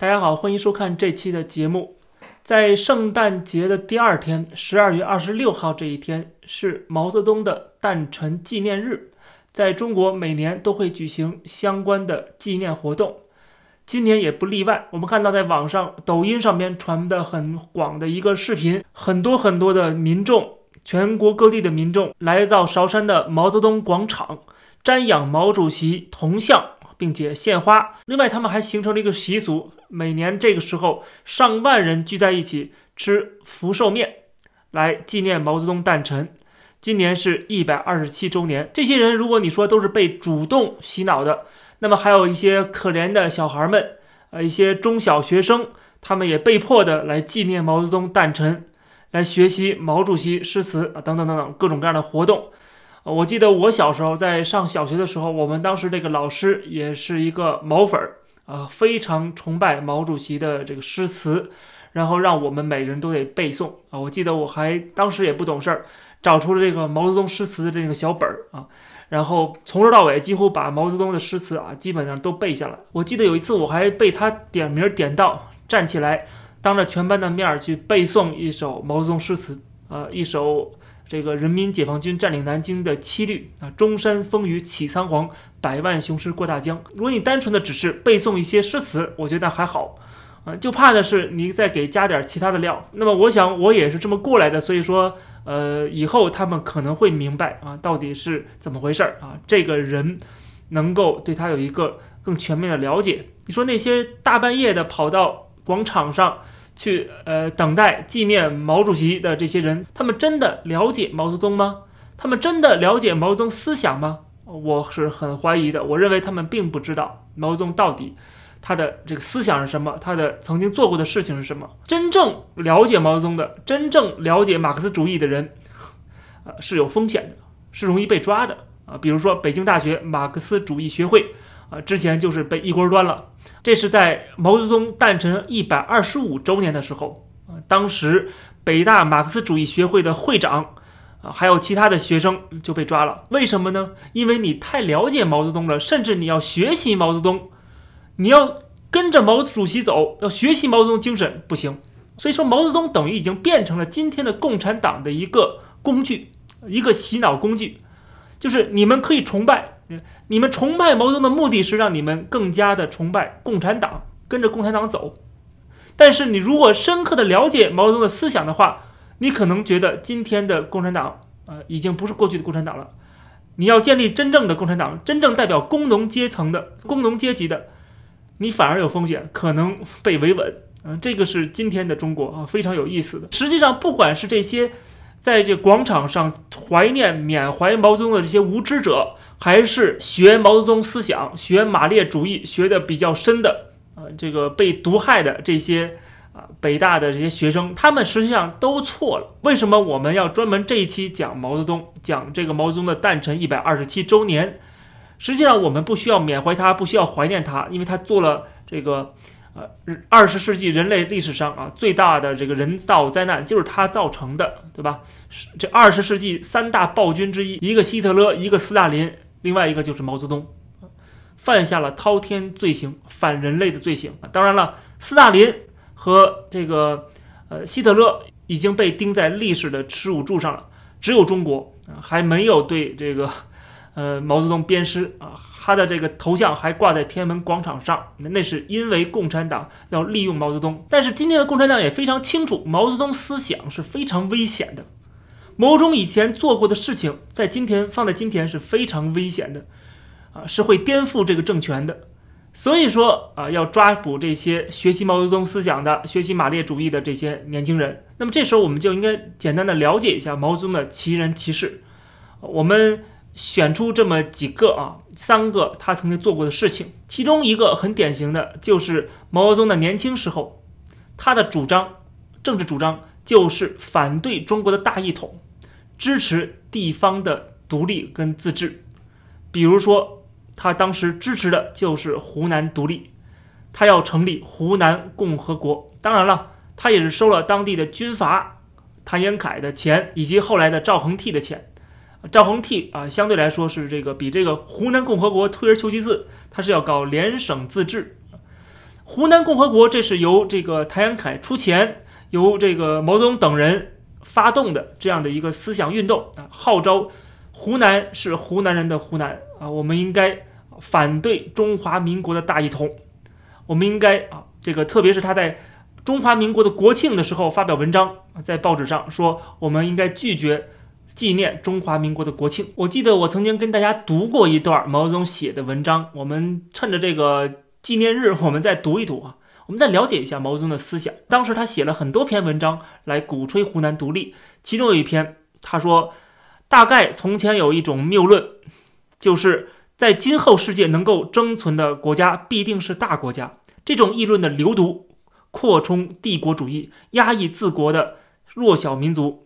大家好，欢迎收看这期的节目。在圣诞节的第二天，十二月二十六号这一天是毛泽东的诞辰纪念日，在中国每年都会举行相关的纪念活动，今年也不例外。我们看到，在网上抖音上面传的很广的一个视频，很多很多的民众，全国各地的民众来到韶山的毛泽东广场瞻仰毛主席铜像，并且献花。另外，他们还形成了一个习俗。每年这个时候，上万人聚在一起吃福寿面，来纪念毛泽东诞辰。今年是一百二十七周年。这些人，如果你说都是被主动洗脑的，那么还有一些可怜的小孩们，呃，一些中小学生，他们也被迫的来纪念毛泽东诞辰，来学习毛主席诗词啊，等等等等各种各样的活动。我记得我小时候在上小学的时候，我们当时这个老师也是一个毛粉儿。啊，非常崇拜毛主席的这个诗词，然后让我们每人都得背诵啊。我记得我还当时也不懂事儿，找出了这个毛泽东诗词的这个小本儿啊，然后从头到尾几乎把毛泽东的诗词啊基本上都背下来。我记得有一次我还被他点名点到站起来，当着全班的面去背诵一首毛泽东诗词啊，一首。这个人民解放军占领南京的《七律》啊，中山风雨起苍黄，百万雄师过大江。如果你单纯的只是背诵一些诗词，我觉得还好，啊，就怕的是你再给加点其他的料。那么我想我也是这么过来的，所以说，呃，以后他们可能会明白啊，到底是怎么回事儿啊，这个人能够对他有一个更全面的了解。你说那些大半夜的跑到广场上。去呃，等待纪念毛主席的这些人，他们真的了解毛泽东吗？他们真的了解毛泽东思想吗？我是很怀疑的。我认为他们并不知道毛泽东到底他的这个思想是什么，他的曾经做过的事情是什么。真正了解毛泽东的，真正了解马克思主义的人，啊，是有风险的，是容易被抓的啊。比如说北京大学马克思主义学会啊，之前就是被一锅端了。这是在毛泽东诞辰一百二十五周年的时候，当时北大马克思主义学会的会长，啊，还有其他的学生就被抓了。为什么呢？因为你太了解毛泽东了，甚至你要学习毛泽东，你要跟着毛主席走，要学习毛泽东精神，不行。所以说，毛泽东等于已经变成了今天的共产党的一个工具，一个洗脑工具，就是你们可以崇拜。你们崇拜毛泽东的目的是让你们更加的崇拜共产党，跟着共产党走。但是你如果深刻的了解毛泽东的思想的话，你可能觉得今天的共产党，呃，已经不是过去的共产党了。你要建立真正的共产党，真正代表工农阶层的工农阶级的，你反而有风险，可能被维稳。嗯，这个是今天的中国啊，非常有意思的。实际上，不管是这些在这广场上怀念缅怀毛泽东的这些无知者。还是学毛泽东思想、学马列主义学的比较深的，呃，这个被毒害的这些啊，北大的这些学生，他们实际上都错了。为什么我们要专门这一期讲毛泽东？讲这个毛泽东的诞辰一百二十七周年？实际上我们不需要缅怀他，不需要怀念他，因为他做了这个，呃，二十世纪人类历史上啊最大的这个人造灾难就是他造成的，对吧？是这二十世纪三大暴君之一，一个希特勒，一个斯大林。另外一个就是毛泽东，犯下了滔天罪行，反人类的罪行。当然了，斯大林和这个呃希特勒已经被钉在历史的耻辱柱上了，只有中国还没有对这个呃毛泽东鞭尸啊，他的这个头像还挂在天安门广场上，那是因为共产党要利用毛泽东。但是今天的共产党也非常清楚，毛泽东思想是非常危险的。某种以前做过的事情，在今天放在今天是非常危险的，啊，是会颠覆这个政权的。所以说啊，要抓捕这些学习毛泽东思想的、学习马列主义的这些年轻人。那么这时候我们就应该简单的了解一下毛泽东的奇人奇事。我们选出这么几个啊，三个他曾经做过的事情。其中一个很典型的就是毛泽东的年轻时候，他的主张，政治主张就是反对中国的大一统。支持地方的独立跟自治，比如说他当时支持的就是湖南独立，他要成立湖南共和国。当然了，他也是收了当地的军阀谭延闿的钱，以及后来的赵恒惕的钱。赵恒惕啊，相对来说是这个比这个湖南共和国退而求其次，他是要搞联省自治。湖南共和国这是由这个谭延闿出钱，由这个毛泽东等人。发动的这样的一个思想运动啊，号召湖南是湖南人的湖南啊，我们应该反对中华民国的大一统，我们应该啊，这个特别是他在中华民国的国庆的时候发表文章，在报纸上说，我们应该拒绝纪念中华民国的国庆。我记得我曾经跟大家读过一段毛泽东写的文章，我们趁着这个纪念日，我们再读一读啊。我们再了解一下毛泽东的思想。当时他写了很多篇文章来鼓吹湖南独立，其中有一篇，他说：“大概从前有一种谬论，就是在今后世界能够生存的国家必定是大国家。这种议论的流毒，扩充帝国主义，压抑自国的弱小民族，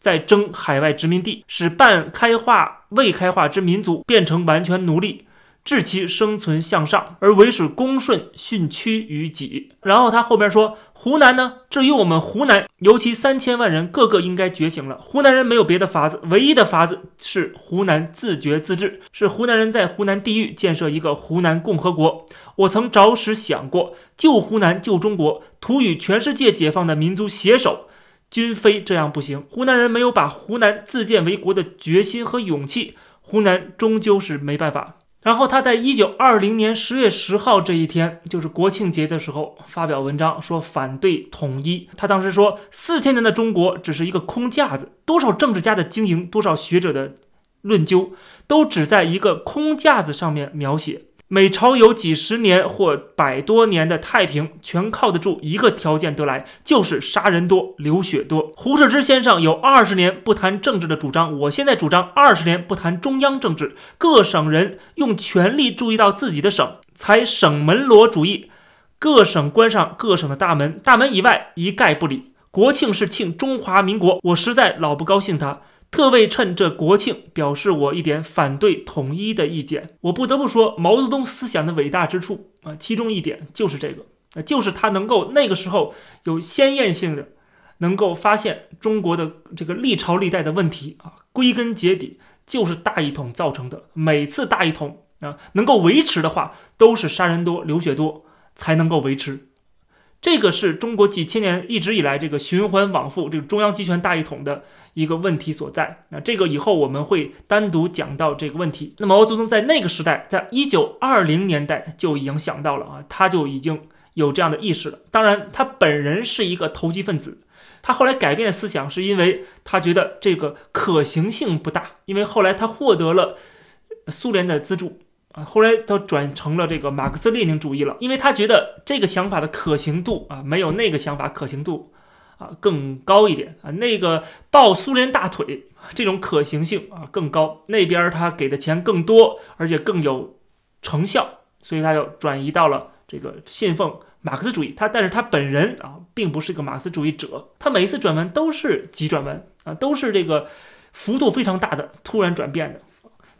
在争海外殖民地，使半开化、未开化之民族变成完全奴隶。”致其生存向上，而为使公顺训屈于己。然后他后边说：“湖南呢？至于我们湖南，尤其三千万人，个个应该觉醒了。湖南人没有别的法子，唯一的法子是湖南自觉自治，是湖南人在湖南地域建设一个湖南共和国。我曾着实想过，救湖南，救中国，图与全世界解放的民族携手，均非这样不行。湖南人没有把湖南自建为国的决心和勇气，湖南终究是没办法。”然后他在一九二零年十月十号这一天，就是国庆节的时候，发表文章说反对统一。他当时说，四千年的中国只是一个空架子，多少政治家的经营，多少学者的论究，都只在一个空架子上面描写。美朝有几十年或百多年的太平，全靠得住一个条件得来，就是杀人多、流血多。胡适之先生有二十年不谈政治的主张，我现在主张二十年不谈中央政治。各省人用全力注意到自己的省，才省门罗主义。各省关上各省的大门，大门以外一概不理。国庆是庆中华民国，我实在老不高兴他。特为趁这国庆，表示我一点反对统一的意见。我不得不说，毛泽东思想的伟大之处啊，其中一点就是这个就是他能够那个时候有先验性的，能够发现中国的这个历朝历代的问题啊，归根结底就是大一统造成的。每次大一统啊，能够维持的话，都是杀人多、流血多才能够维持。这个是中国几千年一直以来这个循环往复、这个中央集权大一统的一个问题所在。那这个以后我们会单独讲到这个问题。那么毛泽东在那个时代，在一九二零年代就已经想到了啊，他就已经有这样的意识了。当然，他本人是一个投机分子，他后来改变思想是因为他觉得这个可行性不大，因为后来他获得了苏联的资助。后来他转成了这个马克思列宁主义了，因为他觉得这个想法的可行度啊，没有那个想法可行度啊更高一点啊，那个抱苏联大腿这种可行性啊更高，那边他给的钱更多，而且更有成效，所以他就转移到了这个信奉马克思主义。他但是他本人啊，并不是个马克思主义者，他每一次转弯都是急转弯啊，都是这个幅度非常大的突然转变的。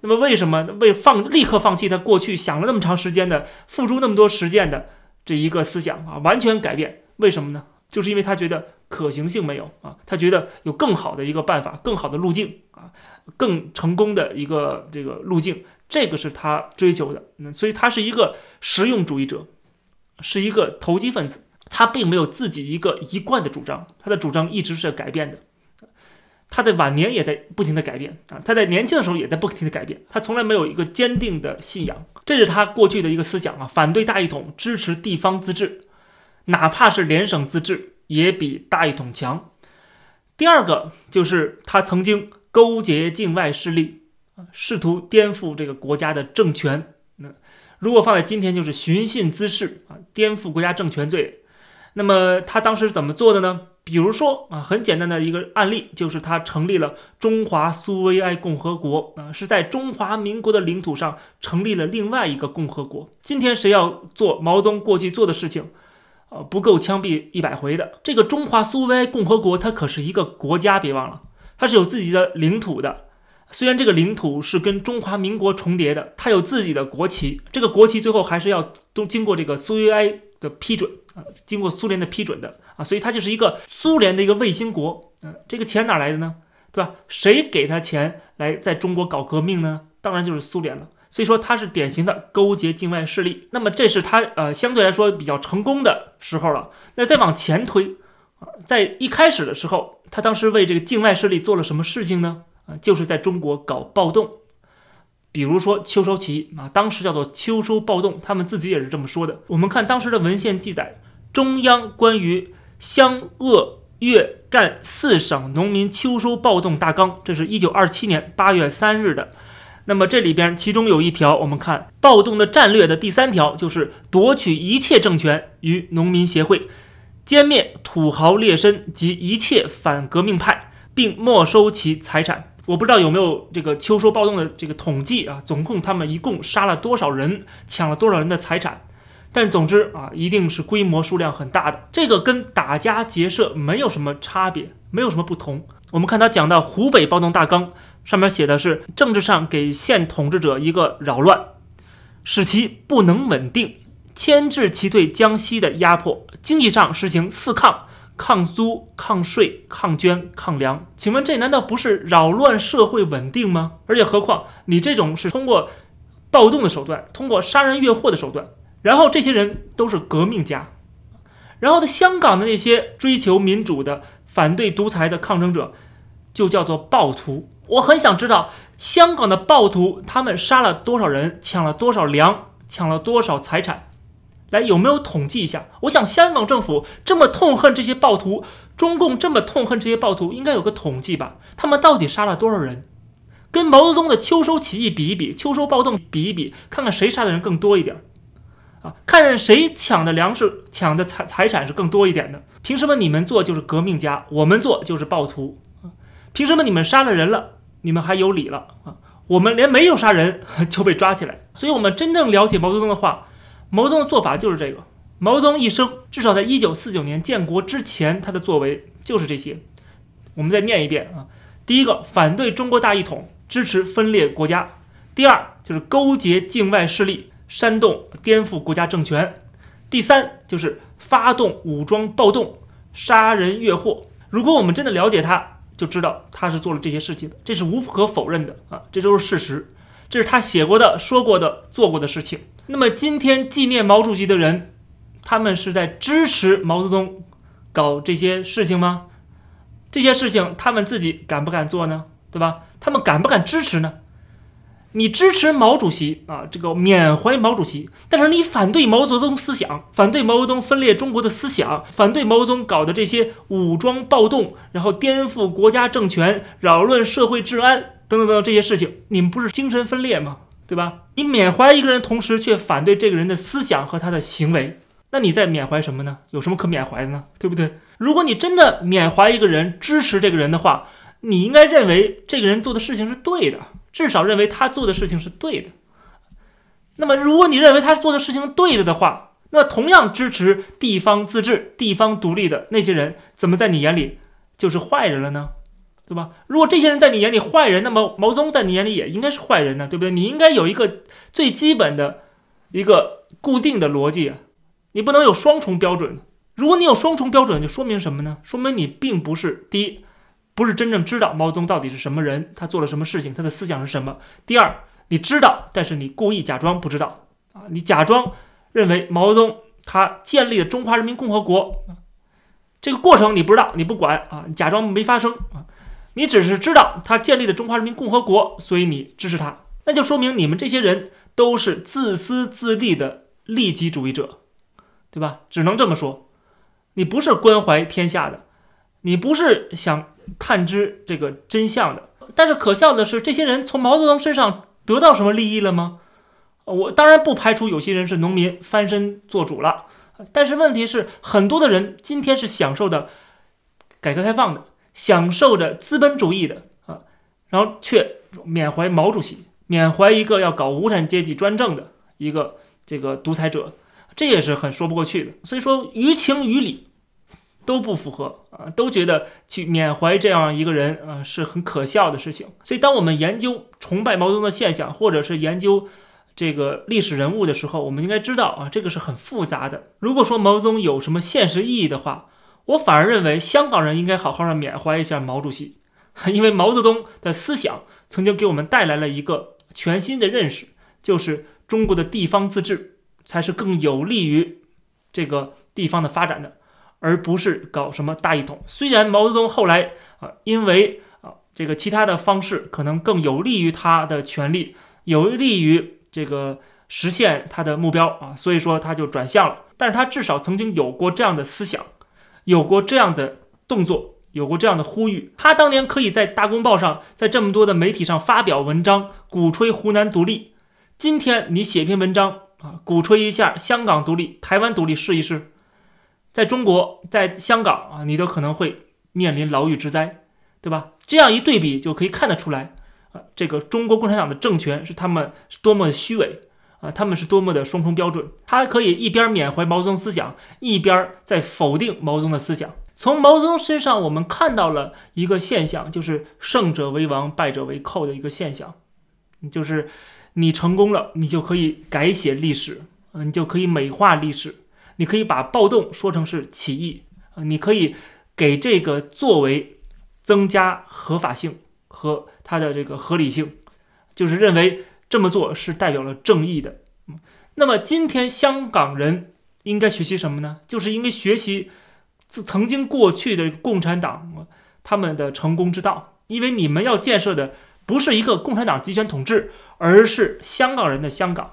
那么为什么为放立刻放弃他过去想了那么长时间的、付出那么多实践的这一个思想啊，完全改变？为什么呢？就是因为他觉得可行性没有啊，他觉得有更好的一个办法、更好的路径啊、更成功的一个这个路径，这个是他追求的。嗯，所以他是一个实用主义者，是一个投机分子。他并没有自己一个一贯的主张，他的主张一直是改变的。他的晚年也在不停的改变啊，他在年轻的时候也在不停的改变，他从来没有一个坚定的信仰，这是他过去的一个思想啊，反对大一统，支持地方自治，哪怕是联省自治也比大一统强。第二个就是他曾经勾结境外势力啊，试图颠覆这个国家的政权。那如果放在今天，就是寻衅滋事啊，颠覆国家政权罪。那么他当时是怎么做的呢？比如说啊，很简单的一个案例，就是他成立了中华苏维埃共和国，啊，是在中华民国的领土上成立了另外一个共和国。今天谁要做毛泽东过去做的事情，啊，不够枪毙一百回的。这个中华苏维埃共和国，它可是一个国家，别忘了，它是有自己的领土的。虽然这个领土是跟中华民国重叠的，它有自己的国旗，这个国旗最后还是要都经过这个苏维埃的批准，啊，经过苏联的批准的。啊，所以它就是一个苏联的一个卫星国，嗯，这个钱哪来的呢？对吧？谁给他钱来在中国搞革命呢？当然就是苏联了。所以说他是典型的勾结境外势力。那么这是他呃相对来说比较成功的时候了。那再往前推，啊，在一开始的时候，他当时为这个境外势力做了什么事情呢？啊，就是在中国搞暴动，比如说秋收起义啊，当时叫做秋收暴动，他们自己也是这么说的。我们看当时的文献记载，中央关于。湘鄂粤赣四省农民秋收暴动大纲，这是一九二七年八月三日的。那么这里边其中有一条，我们看暴动的战略的第三条，就是夺取一切政权与农民协会，歼灭土豪劣绅及一切反革命派，并没收其财产。我不知道有没有这个秋收暴动的这个统计啊？总共他们一共杀了多少人，抢了多少人的财产？但总之啊，一定是规模数量很大的，这个跟打家劫舍没有什么差别，没有什么不同。我们看他讲到湖北暴动大纲，上面写的是政治上给现统治者一个扰乱，使其不能稳定，牵制其对江西的压迫；经济上实行四抗：抗租、抗税、抗捐、抗粮。请问这难道不是扰乱社会稳定吗？而且何况你这种是通过暴动的手段，通过杀人越货的手段。然后这些人都是革命家，然后在香港的那些追求民主的、反对独裁的抗争者，就叫做暴徒。我很想知道香港的暴徒他们杀了多少人，抢了多少粮，抢了多少财产。来，有没有统计一下？我想香港政府这么痛恨这些暴徒，中共这么痛恨这些暴徒，应该有个统计吧？他们到底杀了多少人？跟毛泽东的秋收起义比一比，秋收暴动比一比，看看谁杀的人更多一点。啊，看谁抢的粮食，抢的财财产是更多一点的。凭什么你们做就是革命家，我们做就是暴徒啊？凭什么你们杀了人了，你们还有理了啊？我们连没有杀人 就被抓起来。所以，我们真正了解毛泽东的话，毛泽东的做法就是这个。毛泽东一生至少在1949年建国之前，他的作为就是这些。我们再念一遍啊：第一个，反对中国大一统，支持分裂国家；第二，就是勾结境外势力。煽动颠覆国家政权，第三就是发动武装暴动、杀人越货。如果我们真的了解他，就知道他是做了这些事情的，这是无可否认的啊！这都是事实，这是他写过的、说过的、做过的事情。那么今天纪念毛主席的人，他们是在支持毛泽东搞这些事情吗？这些事情他们自己敢不敢做呢？对吧？他们敢不敢支持呢？你支持毛主席啊，这个缅怀毛主席，但是你反对毛泽东思想，反对毛泽东分裂中国的思想，反对毛泽东搞的这些武装暴动，然后颠覆国家政权、扰乱社会治安等等等等这些事情，你们不是精神分裂吗？对吧？你缅怀一个人，同时却反对这个人的思想和他的行为，那你在缅怀什么呢？有什么可缅怀的呢？对不对？如果你真的缅怀一个人、支持这个人的话，你应该认为这个人做的事情是对的。至少认为他做的事情是对的。那么，如果你认为他做的事情对的的话，那么同样支持地方自治、地方独立的那些人，怎么在你眼里就是坏人了呢？对吧？如果这些人在你眼里坏人，那么毛泽东在你眼里也应该是坏人呢，对不对？你应该有一个最基本的一个固定的逻辑，你不能有双重标准。如果你有双重标准，就说明什么呢？说明你并不是第一。不是真正知道毛泽东到底是什么人，他做了什么事情，他的思想是什么。第二，你知道，但是你故意假装不知道啊！你假装认为毛泽东他建立了中华人民共和国，这个过程你不知道，你不管啊，你假装没发生啊！你只是知道他建立了中华人民共和国，所以你支持他，那就说明你们这些人都是自私自利的利己主义者，对吧？只能这么说，你不是关怀天下的，你不是想。探知这个真相的，但是可笑的是，这些人从毛泽东身上得到什么利益了吗？我当然不排除有些人是农民翻身做主了，但是问题是，很多的人今天是享受的改革开放的，享受着资本主义的啊，然后却缅怀毛主席，缅怀一个要搞无产阶级专政的一个这个独裁者，这也是很说不过去的。所以说，于情于理。都不符合啊，都觉得去缅怀这样一个人，呃，是很可笑的事情。所以，当我们研究崇拜毛泽东的现象，或者是研究这个历史人物的时候，我们应该知道啊，这个是很复杂的。如果说毛泽东有什么现实意义的话，我反而认为香港人应该好好的缅怀一下毛主席，因为毛泽东的思想曾经给我们带来了一个全新的认识，就是中国的地方自治才是更有利于这个地方的发展的。而不是搞什么大一统。虽然毛泽东后来啊，因为啊这个其他的方式可能更有利于他的权利，有利于这个实现他的目标啊，所以说他就转向了。但是他至少曾经有过这样的思想，有过这样的动作，有过这样的呼吁。他当年可以在《大公报》上，在这么多的媒体上发表文章，鼓吹湖南独立。今天你写篇文章啊，鼓吹一下香港独立、台湾独立，试一试。在中国，在香港啊，你都可能会面临牢狱之灾，对吧？这样一对比就可以看得出来啊，这个中国共产党的政权是他们是多么的虚伪啊，他们是多么的双重标准。他可以一边缅怀毛泽东思想，一边在否定毛泽东的思想。从毛泽东身上，我们看到了一个现象，就是胜者为王，败者为寇的一个现象。就是你成功了，你就可以改写历史，嗯，你就可以美化历史。你可以把暴动说成是起义啊，你可以给这个作为增加合法性和它的这个合理性，就是认为这么做是代表了正义的。嗯，那么今天香港人应该学习什么呢？就是因为学习自曾经过去的共产党他们的成功之道，因为你们要建设的不是一个共产党集权统治，而是香港人的香港。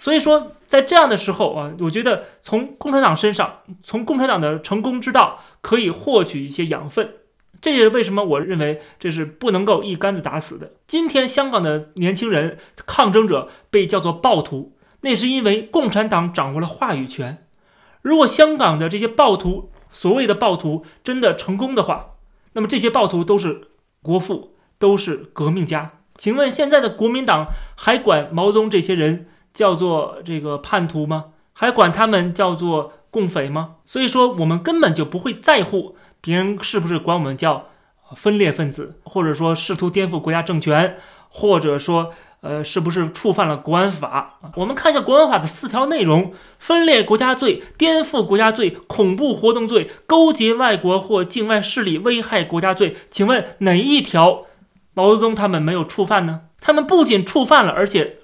所以说，在这样的时候啊，我觉得从共产党身上，从共产党的成功之道，可以获取一些养分。这也是为什么我认为这是不能够一竿子打死的。今天香港的年轻人抗争者被叫做暴徒，那是因为共产党掌握了话语权。如果香港的这些暴徒，所谓的暴徒真的成功的话，那么这些暴徒都是国父，都是革命家。请问现在的国民党还管毛泽东这些人？叫做这个叛徒吗？还管他们叫做共匪吗？所以说，我们根本就不会在乎别人是不是管我们叫分裂分子，或者说试图颠覆国家政权，或者说呃是不是触犯了国安法。我们看一下国安法的四条内容：分裂国家罪、颠覆国家罪、恐怖活动罪、勾结外国或境外势力危害国家罪。请问哪一条毛泽东他们没有触犯呢？他们不仅触犯了，而且。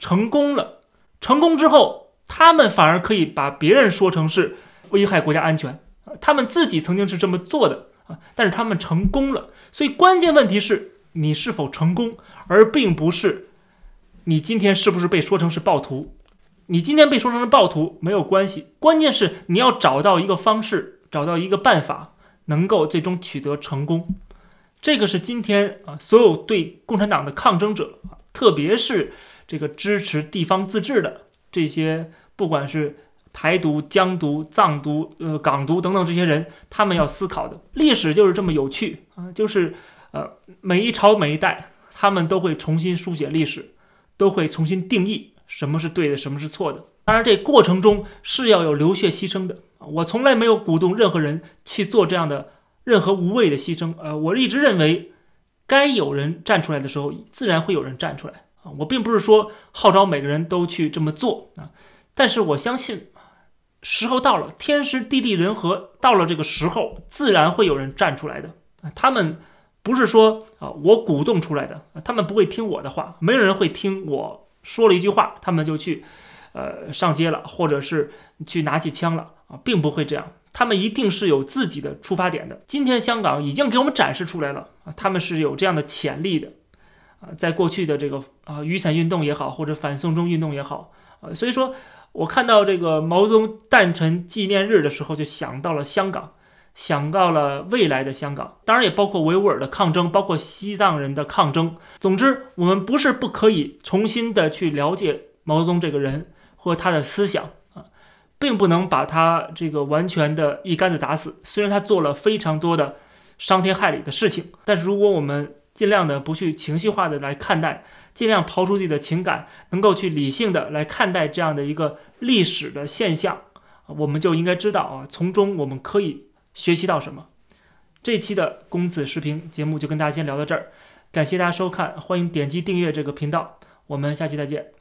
成功了，成功之后，他们反而可以把别人说成是危害国家安全，啊，他们自己曾经是这么做的，啊，但是他们成功了，所以关键问题是你是否成功，而并不是你今天是不是被说成是暴徒，你今天被说成是暴徒没有关系，关键是你要找到一个方式，找到一个办法，能够最终取得成功，这个是今天啊，所有对共产党的抗争者，特别是。这个支持地方自治的这些，不管是台独、疆独、藏独、呃港独等等这些人，他们要思考的。历史就是这么有趣啊，就是呃每一朝每一代，他们都会重新书写历史，都会重新定义什么是对的，什么是错的。当然，这过程中是要有流血牺牲的。我从来没有鼓动任何人去做这样的任何无谓的牺牲。呃，我一直认为，该有人站出来的时候，自然会有人站出来。啊，我并不是说号召每个人都去这么做啊，但是我相信，时候到了，天时地利人和到了这个时候，自然会有人站出来的。他们不是说啊，我鼓动出来的，他们不会听我的话，没有人会听我说了一句话，他们就去，呃，上街了，或者是去拿起枪了啊，并不会这样，他们一定是有自己的出发点的。今天香港已经给我们展示出来了啊，他们是有这样的潜力的。啊，在过去的这个啊，雨伞运动也好，或者反送中运动也好，啊，所以说我看到这个毛泽东诞辰纪念日的时候，就想到了香港，想到了未来的香港，当然也包括维吾尔的抗争，包括西藏人的抗争。总之，我们不是不可以重新的去了解毛泽东这个人和他的思想啊，并不能把他这个完全的一竿子打死。虽然他做了非常多的伤天害理的事情，但是如果我们尽量的不去情绪化的来看待，尽量抛出自己的情感，能够去理性的来看待这样的一个历史的现象，我们就应该知道啊，从中我们可以学习到什么。这期的公子视频节目就跟大家先聊到这儿，感谢大家收看，欢迎点击订阅这个频道，我们下期再见。